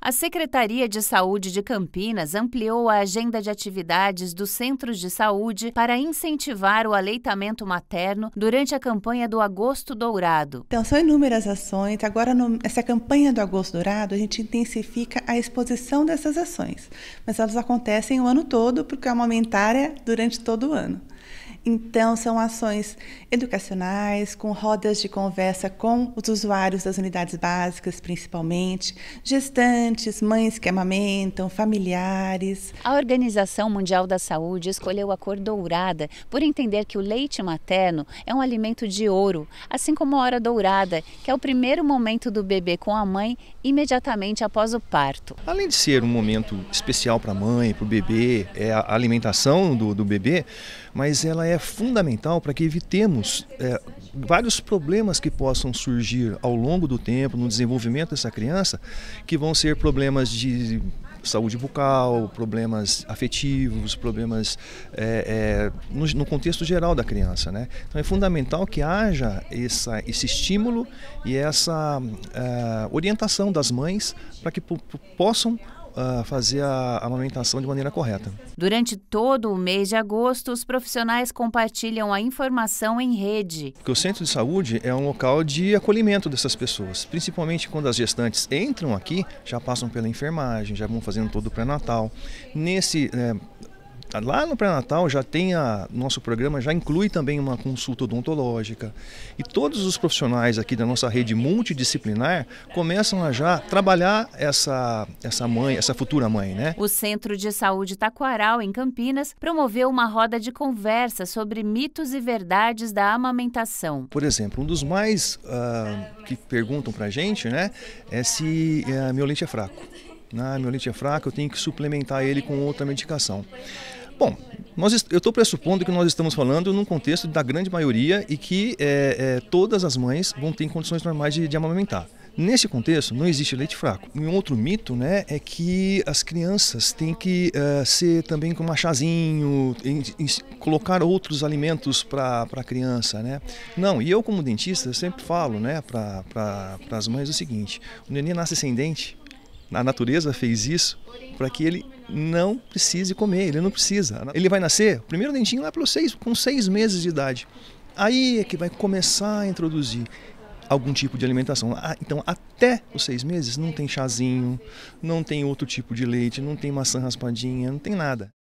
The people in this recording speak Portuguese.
A Secretaria de Saúde de Campinas ampliou a agenda de atividades dos centros de saúde para incentivar o aleitamento materno durante a campanha do Agosto Dourado. Então, são inúmeras ações. Agora, nessa campanha do Agosto Dourado, a gente intensifica a exposição dessas ações, mas elas acontecem o ano todo, porque é uma aumentária durante todo o ano. Então, são ações educacionais, com rodas de conversa com os usuários das unidades básicas, principalmente, gestantes, mães que amamentam, familiares. A Organização Mundial da Saúde escolheu a cor dourada por entender que o leite materno é um alimento de ouro, assim como a hora dourada, que é o primeiro momento do bebê com a mãe imediatamente após o parto. Além de ser um momento especial para a mãe, para o bebê, é a alimentação do, do bebê, mas ela é é fundamental para que evitemos é, vários problemas que possam surgir ao longo do tempo no desenvolvimento dessa criança, que vão ser problemas de saúde bucal, problemas afetivos, problemas é, é, no, no, contexto geral da criança. Né? Então é fundamental que haja essa, esse estímulo e essa é, orientação das mães para que possam uh, fazer a amamentação de maneira correta. Durante todo o mês de agosto, os profissionais compartilham a informação em rede. Porque o centro de saúde é um local de acolhimento dessas pessoas, principalmente quando as gestantes entram aqui, já passam pela enfermagem, já vão fazendo todo o pré-natal. Nesse eh, lá no pré-natal já tem a nosso programa já inclui também uma consulta odontológica e todos os profissionais aqui da nossa rede multidisciplinar começam a já trabalhar essa essa mãe, essa futura mãe, né? O Centro de Saúde Taquaral em Campinas promoveu uma roda de conversa sobre mitos e verdades da amamentação. Por exemplo, um dos mais uh, que perguntam pra gente, né, é se uh, eh, meu leite é fraco. meu leite é fraco, eu tenho que suplementar ele com outra medicação. Bom, nós, eu estou pressupondo que nós estamos falando num contexto da grande maioria e que é, é, todas as mães vão ter condições normais de, de amamentar. Nesse contexto, não existe leite fraco. Um outro mito né, é que as crianças têm que uh, ser também com machazinho, em, em, colocar outros alimentos para a criança. Né? Não, e eu, como dentista, sempre falo né, para pra, as mães o seguinte: o neném nasce sem dente, a natureza fez isso para que ele não precise comer, ele não precisa. Ele vai nascer, o primeiro dentinho lá pelos seis, com seis meses de idade. Aí é que vai começar a introduzir algum tipo de alimentação. Ah, então, até os seis meses, não tem chazinho, não tem outro tipo de leite, não tem maçã raspadinha, não tem nada.